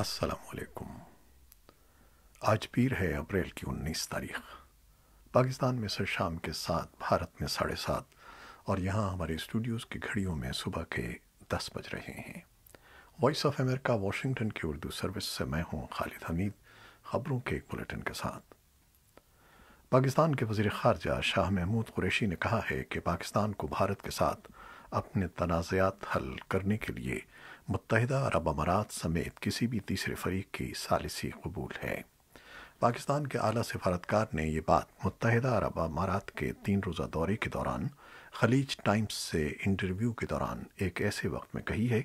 السلام علیکم آج پیر ہے اپریل کی انیس تاریخ پاکستان میں سر شام کے ساتھ بھارت میں ساڑھے سات اور یہاں ہمارے اسٹوڈیوز کی گھڑیوں میں صبح کے دس بج رہے ہیں وائس آف امریکہ واشنگٹن کی اردو سروس سے میں ہوں خالد حمید خبروں کے ایک بلٹن کے ساتھ پاکستان کے وزیر خارجہ شاہ محمود قریشی نے کہا ہے کہ پاکستان کو بھارت کے ساتھ اپنے تنازعات حل کرنے کے لیے متحدہ عرب امارات سمیت کسی بھی تیسرے فریق کی ثالثی قبول ہے پاکستان کے اعلیٰ سفارتکار نے یہ بات متحدہ عرب امارات کے تین روزہ دورے کے دوران خلیج ٹائمز سے انٹرویو کے دوران ایک ایسے وقت میں کہی ہے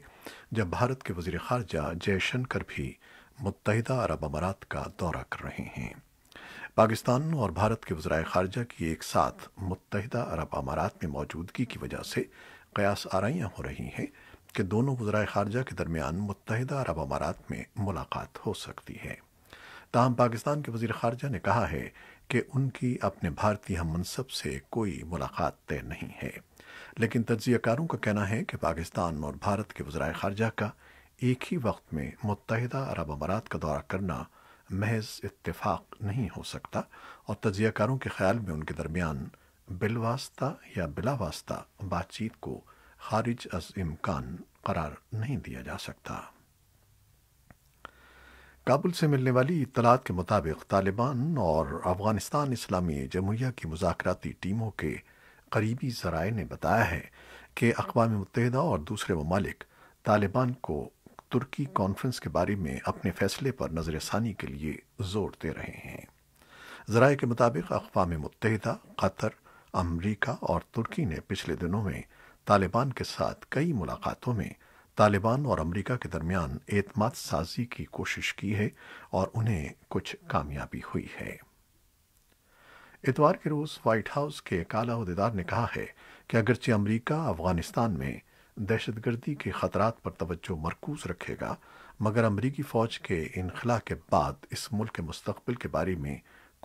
جب بھارت کے وزیر خارجہ جے شنکر بھی متحدہ عرب امارات کا دورہ کر رہے ہیں پاکستان اور بھارت کے وزرائے خارجہ کی ایک ساتھ متحدہ عرب امارات میں موجودگی کی وجہ سے قیاس آرائیاں ہو رہی ہیں کہ دونوں وزرائے خارجہ کے درمیان متحدہ عرب امارات میں ملاقات ہو سکتی ہے تاہم پاکستان کے وزیر خارجہ نے کہا ہے کہ ان کی اپنے بھارتی ہم منصب سے کوئی ملاقات طے نہیں ہے لیکن تجزیہ کاروں کا کہنا ہے کہ پاکستان اور بھارت کے وزرائے خارجہ کا ایک ہی وقت میں متحدہ عرب امارات کا دورہ کرنا محض اتفاق نہیں ہو سکتا اور تجزیہ کاروں کے خیال میں ان کے درمیان بالواسطہ یا بلا واسطہ بات چیت کو خارج از امکان قرار نہیں دیا جا سکتا کابل سے ملنے والی اطلاعات کے مطابق طالبان اور افغانستان اسلامی جمہوریہ کی مذاکراتی ٹیموں کے قریبی ذرائع نے بتایا ہے کہ اقوام متحدہ اور دوسرے ممالک طالبان کو ترکی کانفرنس کے بارے میں اپنے فیصلے پر نظر ثانی کے لیے زور دے رہے ہیں ذرائع کے مطابق اقوام متحدہ قطر امریکہ اور ترکی نے پچھلے دنوں میں طالبان کے ساتھ کئی ملاقاتوں میں طالبان اور امریکہ کے درمیان اعتماد سازی کی کوشش کی ہے اور انہیں کچھ کامیابی ہوئی ہے اتوار کے روز وائٹ ہاؤس کے کالا عہدیدار نے کہا ہے کہ اگرچہ امریکہ افغانستان میں دہشت گردی کے خطرات پر توجہ مرکوز رکھے گا مگر امریکی فوج کے انخلا کے بعد اس ملک کے مستقبل کے بارے میں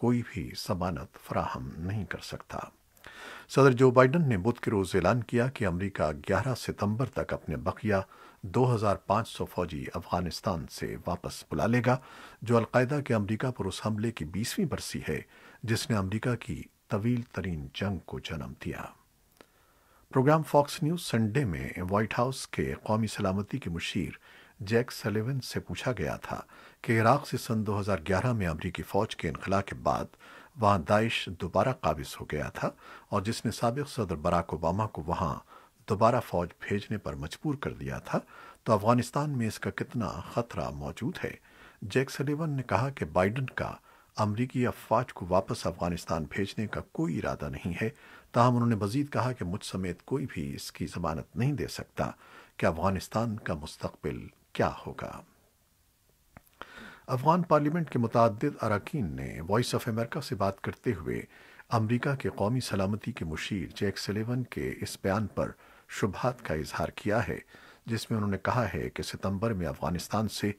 کوئی بھی ضمانت فراہم نہیں کر سکتا صدر جو بائیڈن نے بدھ کے روز اعلان کیا کہ امریکہ گیارہ ستمبر تک اپنے بقیہ دو ہزار پانچ سو فوجی افغانستان سے واپس بلا لے گا جو القاعدہ کے امریکہ پر اس حملے کی بیسویں برسی ہے جس نے امریکہ کی طویل ترین جنگ کو جنم دیا پروگرام فاکس نیوز سنڈے میں وائٹ ہاؤس کے قومی سلامتی کے مشیر جیک سلیون سے پوچھا گیا تھا کہ عراق سے سن دو ہزار گیارہ میں امریکی فوج کے انخلا کے بعد وہاں داعش دوبارہ قابض ہو گیا تھا اور جس نے سابق صدر براک اوباما کو وہاں دوبارہ فوج بھیجنے پر مجبور کر دیا تھا تو افغانستان میں اس کا کتنا خطرہ موجود ہے جیک سلیون نے کہا کہ بائیڈن کا امریکی افواج کو واپس افغانستان بھیجنے کا کوئی ارادہ نہیں ہے تاہم انہوں نے مزید کہا کہ مجھ سمیت کوئی بھی اس کی ضمانت نہیں دے سکتا کہ افغانستان کا مستقبل کیا ہوگا افغان پارلیمنٹ کے متعدد اراکین نے وائس آف امریکہ سے بات کرتے ہوئے امریکہ کے قومی سلامتی کے مشیر جیک سلیون کے اس بیان پر شبہات کا اظہار کیا ہے جس میں انہوں نے کہا ہے کہ ستمبر میں افغانستان سے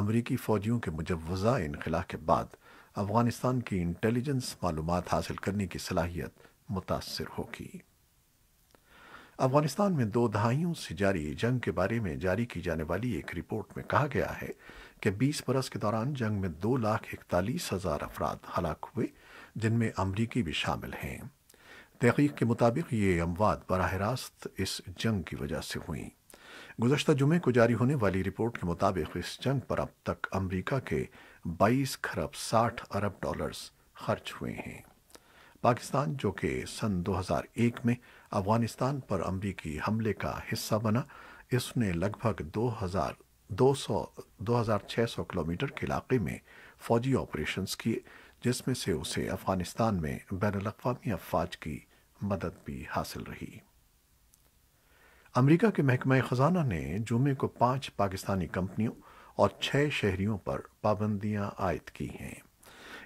امریکی فوجیوں کے مجوزہ انخلا کے بعد افغانستان کی انٹیلیجنس معلومات حاصل کرنے کی صلاحیت متاثر ہوگی افغانستان میں دو دہائیوں سے جاری جنگ کے بارے میں جاری کی جانے والی ایک رپورٹ میں کہا گیا ہے کہ بیس برس کے دوران جنگ میں دو لاکھ اکتالیس ہزار افراد ہلاک ہوئے جن میں امریکی بھی شامل ہیں تحقیق کے مطابق یہ اموات براہ راست اس جنگ کی وجہ سے ہوئی گزشتہ جمعے کو جاری ہونے والی رپورٹ کے مطابق اس جنگ پر اب تک امریکہ کے بائیس خرب ساٹھ ارب ڈالرز خرچ ہوئے ہیں پاکستان جو کہ سن دو ہزار ایک میں افغانستان پر امریکی حملے کا حصہ بنا اس نے لگ بھگ دو ہزار دو سو دو ہزار چھ سو کلومیٹر کے علاقے میں فوجی آپریشنز کیے جس میں سے اسے افغانستان میں بین الاقوامی افواج کی مدد بھی حاصل رہی امریکہ کے محکمہ خزانہ نے جمعے کو پانچ پاکستانی کمپنیوں اور چھ شہریوں پر پابندیاں عائد کی ہیں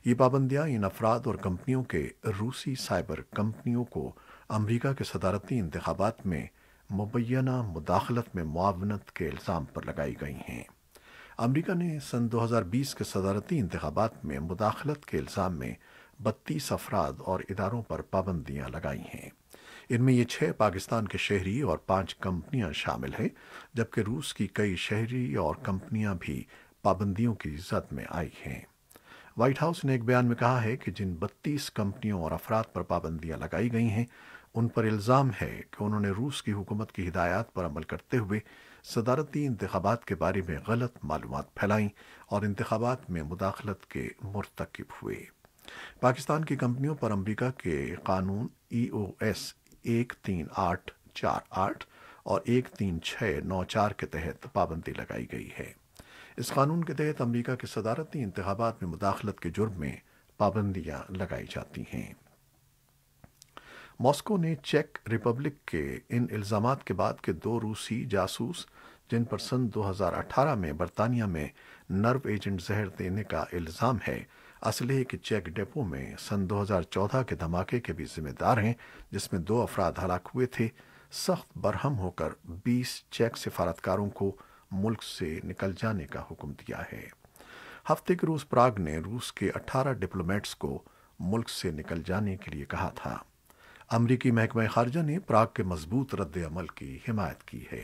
یہ پابندیاں ان افراد اور کمپنیوں کے روسی سائبر کمپنیوں کو امریکہ کے صدارتی انتخابات میں مبینہ مداخلت میں معاونت کے الزام پر لگائی گئی ہیں امریکہ نے سن دو ہزار بیس کے صدارتی انتخابات میں مداخلت کے الزام میں بتیس افراد اور اداروں پر پابندیاں لگائی ہیں ان میں یہ چھ پاکستان کے شہری اور پانچ کمپنیاں شامل ہیں جبکہ روس کی کئی شہری اور کمپنیاں بھی پابندیوں کی زد میں آئی ہیں وائٹ ہاؤس نے ایک بیان میں کہا ہے کہ جن بتیس کمپنیوں اور افراد پر پابندیاں لگائی گئی ہیں ان پر الزام ہے کہ انہوں نے روس کی حکومت کی ہدایات پر عمل کرتے ہوئے صدارتی انتخابات کے بارے میں غلط معلومات پھیلائیں اور انتخابات میں مداخلت کے مرتکب ہوئے پاکستان کی کمپنیوں پر امریکہ کے قانون ای او ایس ایک تین آٹھ چار آٹھ اور ایک تین چھ نو چار کے تحت پابندی لگائی گئی ہے اس قانون کے تحت امریکہ کے صدارتی انتخابات میں مداخلت کے جرم میں پابندیاں لگائی جاتی ہیں ماسکو نے چیک ریپبلک کے ان الزامات کے بعد کے دو روسی جاسوس جن پر سن دو ہزار اٹھارہ میں برطانیہ میں نرو ایجنٹ زہر دینے کا الزام ہے اسلحے کے چیک ڈیپو میں سن دو ہزار چودہ کے دھماکے کے بھی ذمہ دار ہیں جس میں دو افراد ہلاک ہوئے تھے سخت برہم ہو کر بیس چیک سفارتکاروں کو ملک سے نکل جانے کا حکم دیا ہے ہفتے کے روز پراگ نے روس کے اٹھارہ ڈپلومیٹس کو ملک سے نکل جانے کے لیے کہا تھا امریکی محکمہ خارجہ نے پراگ کے مضبوط رد عمل کی حمایت کی ہے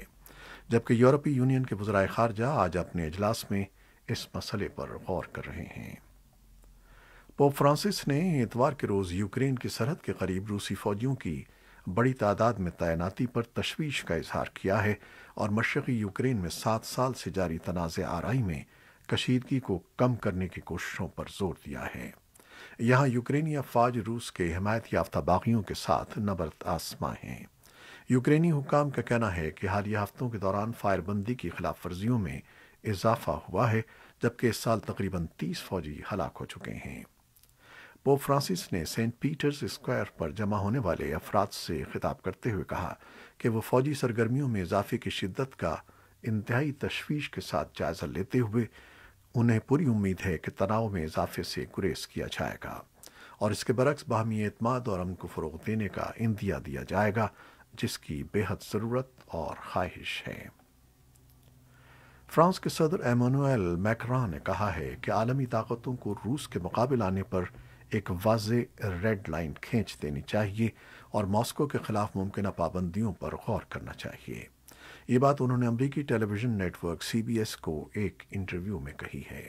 جبکہ یورپی یونین کے وزرائے خارجہ آج اپنے اجلاس میں اس مسئلے پر غور کر رہے ہیں پوپ فرانسس نے اتوار کے روز یوکرین کی سرحد کے قریب روسی فوجیوں کی بڑی تعداد میں تعیناتی پر تشویش کا اظہار کیا ہے اور مشرقی یوکرین میں سات سال سے جاری تنازع آرائی میں کشیدگی کو کم کرنے کی کوششوں پر زور دیا ہے یہاں یوکرینی افواج روس کے حمایت یافتہ باغیوں کے ساتھ نبرد آسماں ہیں یوکرینی حکام کا کہنا ہے کہ حالیہ ہفتوں کے دوران فائر بندی کی خلاف ورزیوں میں اضافہ ہوا ہے جبکہ اس سال تقریباً تیس فوجی ہلاک ہو چکے ہیں پوپ فرانسس نے سینٹ پیٹرز اسکوائر پر جمع ہونے والے افراد سے خطاب کرتے ہوئے کہا کہ وہ فوجی سرگرمیوں میں اضافے کی شدت کا انتہائی تشویش کے ساتھ جائزہ لیتے ہوئے انہیں پوری امید ہے کہ تناؤ میں اضافے سے گریز کیا جائے گا اور اس کے برعکس باہمی اعتماد اور امن کو فروغ دینے کا اندیا دیا جائے گا جس کی بے حد ضرورت اور خواہش ہے فرانس کے صدر ایمانویل میکران نے کہا ہے کہ عالمی طاقتوں کو روس کے مقابل آنے پر ایک واضح ریڈ لائن کھینچ دینی چاہیے اور ماسکو کے خلاف ممکنہ پابندیوں پر غور کرنا چاہیے یہ بات انہوں نے امریکی television network C B S کو ایک انٹرویو میں کہی ہے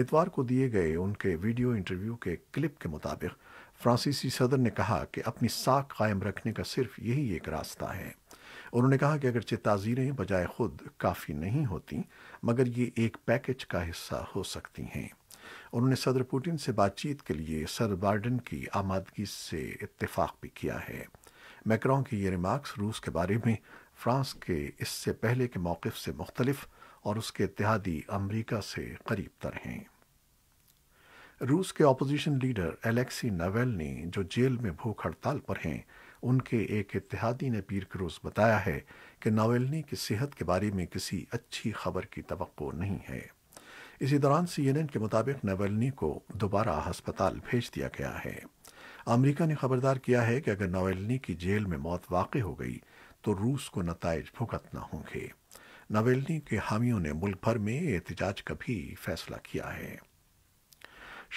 اتوار کو دیے گئے ان کے ویڈیو انٹرویو کے کلپ کے مطابق فرانسیسی صدر نے کہا کہ اپنی ساکھ قائم رکھنے کا صرف یہی ایک راستہ ہے انہوں نے کہا کہ اگرچہ تعزیریں بجائے خود کافی نہیں ہوتی مگر یہ ایک پیکج کا حصہ ہو سکتی ہیں انہوں نے صدر پوٹن سے بات چیت کے لیے سر بارڈن کی آمادگی سے اتفاق بھی کیا ہے میکرون کی یہ ریمارکس روس کے بارے میں فرانس کے اس سے پہلے کے موقف سے مختلف اور اس کے اتحادی امریکہ سے قریب تر ہیں روس کے اپوزیشن لیڈر الیکسی نے جو جیل میں بھوک ہڑتال پر ہیں ان کے ایک اتحادی نے پیر کروز بتایا ہے کہ ناویلنی کی صحت کے بارے میں کسی اچھی خبر کی توقع نہیں ہے اسی دوران سی این این کے مطابق نویلنی کو دوبارہ ہسپتال بھیج دیا گیا ہے امریکہ نے خبردار کیا ہے کہ اگر ناولنی کی جیل میں موت واقع ہو گئی تو روس کو نتائج بھگتنا نہ ہوں گے ناولنی کے حامیوں نے ملک بھر میں احتجاج کا بھی فیصلہ کیا ہے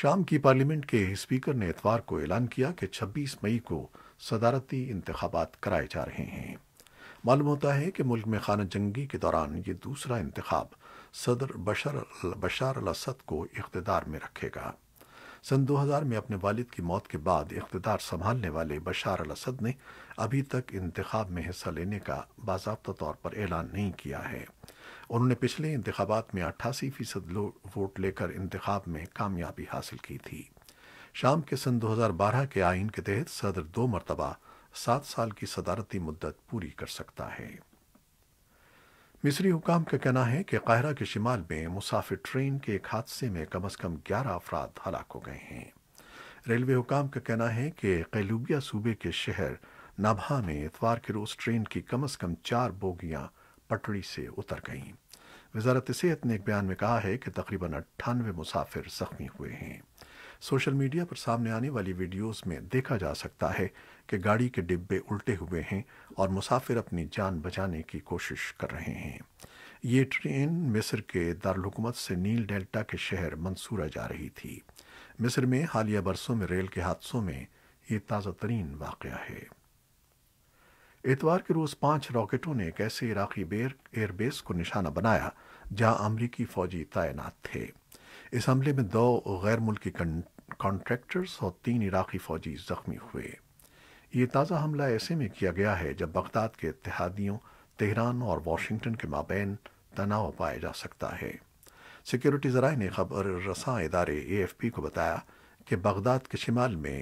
شام کی پارلیمنٹ کے اسپیکر نے اتوار کو اعلان کیا کہ چھبیس مئی کو صدارتی انتخابات کرائے جا رہے ہیں معلوم ہوتا ہے کہ ملک میں خانہ جنگی کے دوران یہ دوسرا انتخاب صدر بشار الاسد کو اقتدار میں رکھے گا سن دو ہزار میں اپنے والد کی موت کے بعد اقتدار سنبھالنے والے بشار الاسد نے ابھی تک انتخاب میں حصہ لینے کا باضابطہ طور پر اعلان نہیں کیا ہے انہوں نے پچھلے انتخابات میں اٹھاسی فیصد ووٹ لے کر انتخاب میں کامیابی حاصل کی تھی شام کے سن دو ہزار بارہ کے آئین کے تحت صدر دو مرتبہ سات سال کی صدارتی مدت پوری کر سکتا ہے مصری حکام کا کہنا ہے کہ قاہرہ کے شمال میں مسافر ٹرین کے ایک حادثے میں کم از کم گیارہ افراد ہلاک ہو گئے ہیں ریلوے حکام کا کہنا ہے کہ قیلوبیہ صوبے کے شہر نبھا میں اتوار کے روز ٹرین کی کم از کم چار بوگیاں پٹڑی سے اتر گئیں وزارت صحت نے ایک بیان میں کہا ہے کہ تقریباً اٹھانوے مسافر زخمی ہوئے ہیں سوشل میڈیا پر سامنے آنے والی ویڈیوز میں دیکھا جا سکتا ہے کہ گاڑی کے ڈبے الٹے ہوئے ہیں اور مسافر اپنی جان بچانے کی کوشش کر رہے ہیں یہ ٹرین مصر کے دارالحکومت سے نیل ڈیلٹا کے شہر منصورہ جا رہی تھی مصر میں حالیہ برسوں میں ریل کے حادثوں میں یہ تازہ ترین واقعہ ہے اتوار کے روز پانچ راکٹوں نے ایک ایسے عراقی ایئر بیس کو نشانہ بنایا جہاں امریکی فوجی تعینات تھے اس حملے میں دو غیر ملکی کانٹریکٹرز اور تین عراقی فوجی زخمی ہوئے یہ تازہ حملہ ایسے میں کیا گیا ہے جب بغداد کے اتحادیوں تہران اور واشنگٹن کے مابین تناؤ پایا جا سکتا ہے سیکیورٹی ذرائع نے خبر رساں ادارے اے ایف پی کو بتایا کہ بغداد کے شمال میں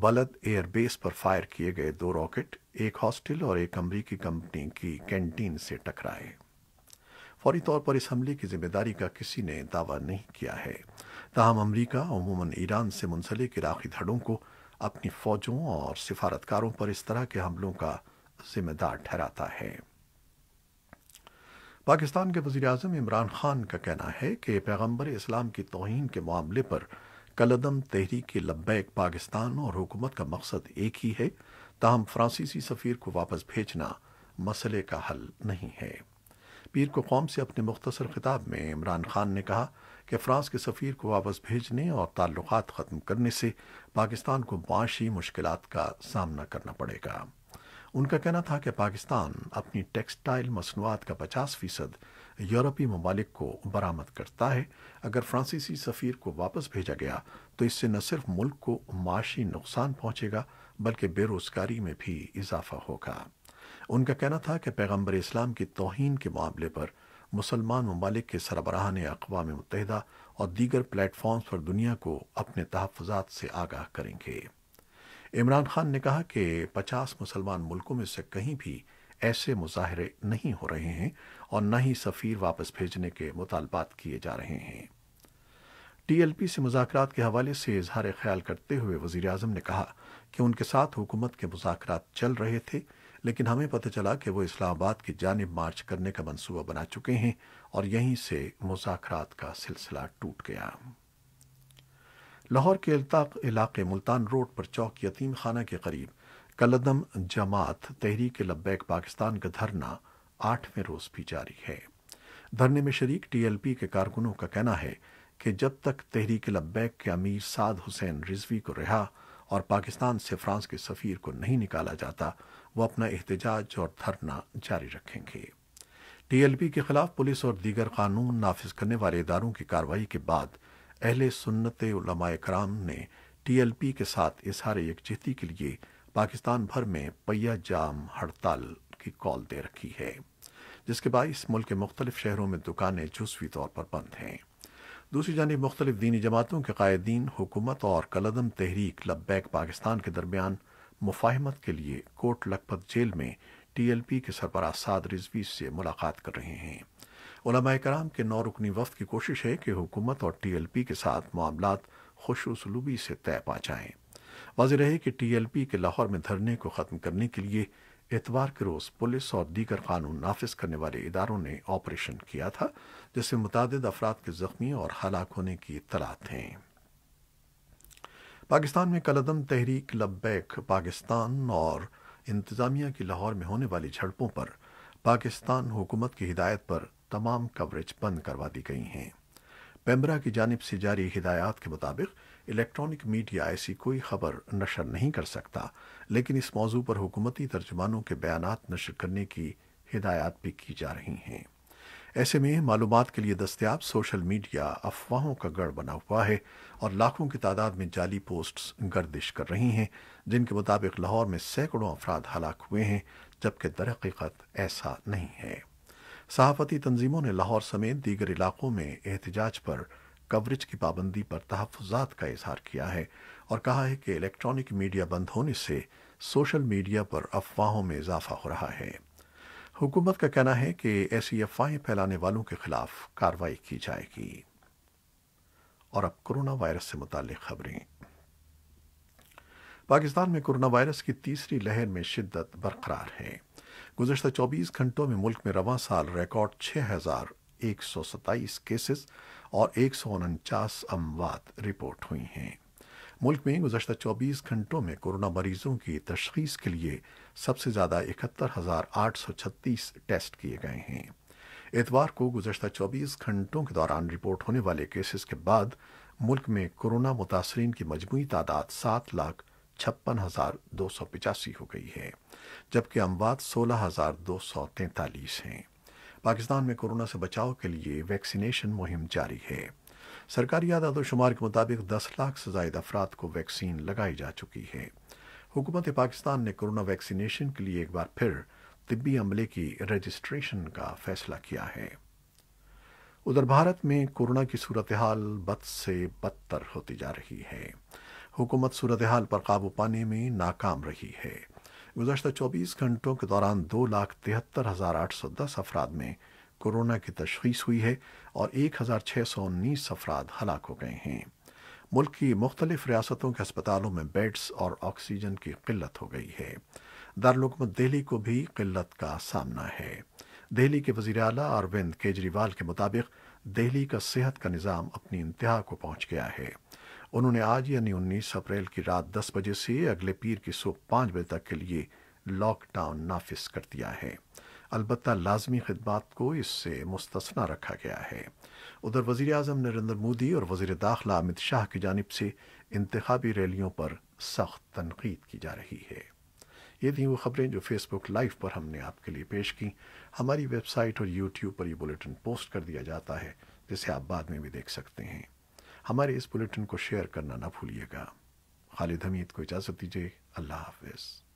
بلد ایئر بیس پر فائر کیے گئے دو راکٹ ایک ہاسٹل اور ایک امریکی کمپنی کی کینٹین سے ٹکرائے فوری طور پر اس حملے کی ذمہ داری کا کسی نے دعویٰ نہیں کیا ہے تاہم امریکہ عموماً ایران سے منسلک عراقی دھڑوں کو اپنی فوجوں اور سفارتکاروں پر اس طرح کے حملوں کا ذمہ دار ٹھہراتا ہے پاکستان کے وزیراعظم عمران خان کا کہنا ہے کہ پیغمبر اسلام کی توہین کے معاملے پر کلدم تحریک لبیک پاکستان اور حکومت کا مقصد ایک ہی ہے تاہم فرانسیسی سفیر کو واپس بھیجنا مسئلے کا حل نہیں ہے پیر کو قوم سے اپنے مختصر خطاب میں عمران خان نے کہا کہ فرانس کے سفیر کو واپس بھیجنے اور تعلقات ختم کرنے سے پاکستان کو معاشی مشکلات کا سامنا کرنا پڑے گا ان کا کہنا تھا کہ پاکستان اپنی ٹیکسٹائل مصنوعات کا پچاس فیصد یورپی ممالک کو برامد کرتا ہے اگر فرانسیسی سفیر کو واپس بھیجا گیا تو اس سے نہ صرف ملک کو معاشی نقصان پہنچے گا بلکہ بے روزگاری میں بھی اضافہ ہوگا ان کا کہنا تھا کہ پیغمبر اسلام کی توہین کے معاملے پر مسلمان ممالک کے نے اقوام متحدہ اور دیگر پلیٹ فارمز پر دنیا کو اپنے تحفظات سے آگاہ کریں گے عمران خان نے کہا کہ پچاس مسلمان ملکوں میں سے کہیں بھی ایسے مظاہرے نہیں ہو رہے ہیں اور نہ ہی سفیر واپس بھیجنے کے مطالبات کیے جا رہے ہیں ٹی ایل پی سے مذاکرات کے حوالے سے اظہار خیال کرتے ہوئے وزیر اعظم نے کہا کہ ان کے ساتھ حکومت کے مذاکرات چل رہے تھے لیکن ہمیں پتہ چلا کہ وہ اسلام آباد کی جانب مارچ کرنے کا منصوبہ بنا چکے ہیں اور یہیں سے مذاکرات کا سلسلہ ٹوٹ گیا لاہور کے الطاق علاقے ملتان روڈ پر چوک یتیم خانہ کے قریب کلدم جماعت تحریک لبیک پاکستان کا دھرنا آٹھویں روز بھی جاری ہے دھرنے میں شریک ٹی ایل پی کے کارکنوں کا کہنا ہے کہ جب تک تحریک لبیک کے امیر سعد حسین رضوی کو رہا اور پاکستان سے فرانس کے سفیر کو نہیں نکالا جاتا وہ اپنا احتجاج اور دھرنا جاری رکھیں گے ٹی ایل پی کے خلاف پولیس اور دیگر قانون نافذ کرنے والے اداروں کی کارروائی کے بعد اہل سنت علماء کرام نے ٹی ایل پی کے ساتھ اظہار یکجہتی کے لیے پاکستان بھر میں پیا جام ہڑتال کی کال دے رکھی ہے جس کے باعث ملک کے مختلف شہروں میں دکانیں جزوی طور پر بند ہیں دوسری جانب مختلف دینی جماعتوں کے قائدین حکومت اور کلدم تحریک لبیک پاکستان کے درمیان مفاہمت کے لیے کوٹ لکھپت جیل میں ٹی ایل پی کے سربراہ ساد رضوی سے ملاقات کر رہے ہیں علماء کرام کے نو رکنی وفد کی کوشش ہے کہ حکومت اور ٹی ایل پی کے ساتھ معاملات خوش اسلوبی سے طے پا جائیں واضح رہے کہ ٹی ایل پی کے لاہور میں دھرنے کو ختم کرنے کے لیے اتوار کے روز پولیس اور دیگر قانون نافذ کرنے والے اداروں نے آپریشن کیا تھا جس سے متعدد افراد کے زخمی اور ہلاک ہونے کی اطلاعات ہیں پاکستان میں کلعدم تحریک لبیک پاکستان اور انتظامیہ کی لاہور میں ہونے والی جھڑپوں پر پاکستان حکومت کی ہدایت پر تمام کوریج بند کروا دی گئی ہیں پیمبرا کی جانب سے جاری ہدایات کے مطابق الیکٹرانک میڈیا ایسی کوئی خبر نشر نہیں کر سکتا لیکن اس موضوع پر حکومتی ترجمانوں کے بیانات نشر کرنے کی ہدایات بھی کی جا رہی ہیں ایسے میں معلومات کے لیے دستیاب سوشل میڈیا افواہوں کا گڑھ بنا ہوا ہے اور لاکھوں کی تعداد میں جعلی پوسٹس گردش کر رہی ہیں جن کے مطابق لاہور میں سینکڑوں افراد ہلاک ہوئے ہیں جبکہ درحقیقت ایسا نہیں ہے صحافتی تنظیموں نے لاہور سمیت دیگر علاقوں میں احتجاج پر کوریج کی پابندی پر تحفظات کا اظہار کیا ہے اور کہا ہے کہ الیکٹرانک میڈیا بند ہونے سے سوشل میڈیا پر افواہوں میں اضافہ ہو رہا ہے حکومت کا کہنا ہے کہ ایسی افواہیں پھیلانے والوں کے خلاف کارروائی کی جائے گی اور اب کرونا وائرس سے متعلق خبریں پاکستان میں کرونا وائرس کی تیسری لہر میں شدت برقرار ہے گزشتہ چوبیس گھنٹوں میں ملک میں رواں سال ریکارڈ چھ ہزار ایک سو ستائیس کیسز اور ایک سو انچاس اموات رپورٹ ہوئی ہیں ملک میں گزشتہ چوبیس گھنٹوں میں کورونا مریضوں کی تشخیص کے لیے سب سے زیادہ اکہتر ہزار آٹھ سو چھتیس ٹیسٹ کیے گئے ہیں اتوار کو گزشتہ چوبیس گھنٹوں کے دوران رپورٹ ہونے والے کیسز کے بعد ملک میں کورونا متاثرین کی مجموعی تعداد سات لاکھ چھپن ہزار دو سو پچاسی ہو گئی ہے جبکہ اموات سولہ ہزار دو سو تینتالیس ہیں پاکستان میں کورونا سے بچاؤ کے لیے ویکسینیشن مہم جاری ہے سرکاری اعداد و شمار کے مطابق دس لاکھ سے زائد افراد کو ویکسین لگائی جا چکی ہے حکومت پاکستان نے کورونا ویکسینیشن کے لیے ایک بار پھر طبی عملے کی رجسٹریشن کا فیصلہ کیا ہے ادھر بھارت میں کورونا کی صورتحال بد سے بدتر ہوتی جا رہی ہے حکومت صورتحال پر قابو پانے میں ناکام رہی ہے گزشتہ چوبیس گھنٹوں کے دوران دو لاکھ تہتر ہزار آٹھ سو دس افراد میں کورونا کی تشخیص ہوئی ہے اور ایک ہزار چھ سو انیس افراد ہلاک ہو گئے ہیں ملک کی مختلف ریاستوں کے ہسپتالوں میں بیڈز اور آکسیجن کی قلت ہو گئی ہے دارالحکومت دہلی کو بھی قلت کا سامنا ہے دہلی کے وزیر اعلیٰ اروند کیجریوال کے مطابق دہلی کا صحت کا نظام اپنی انتہا کو پہنچ گیا ہے انہوں نے آج یعنی انیس اپریل کی رات دس بجے سے اگلے پیر کی صبح پانچ بجے تک کے لیے لاک ڈاؤن نافذ کر دیا ہے البتہ لازمی خدمات کو اس سے مستثنا رکھا گیا ہے ادھر وزیر اعظم نریندر مودی اور وزیر داخلہ امت شاہ کی جانب سے انتخابی ریلیوں پر سخت تنقید کی جا رہی ہے یہ تھیں وہ خبریں جو فیس بک لائیو پر ہم نے آپ کے لیے پیش کی ہماری ویب سائٹ اور یوٹیوب پر یہ بلیٹن پوسٹ کر دیا جاتا ہے جسے آپ بعد میں بھی دیکھ سکتے ہیں ہمارے اس بلیٹن کو شیئر کرنا نہ بھولیے گا خالد حمید کو اجازت دیجیے اللہ حافظ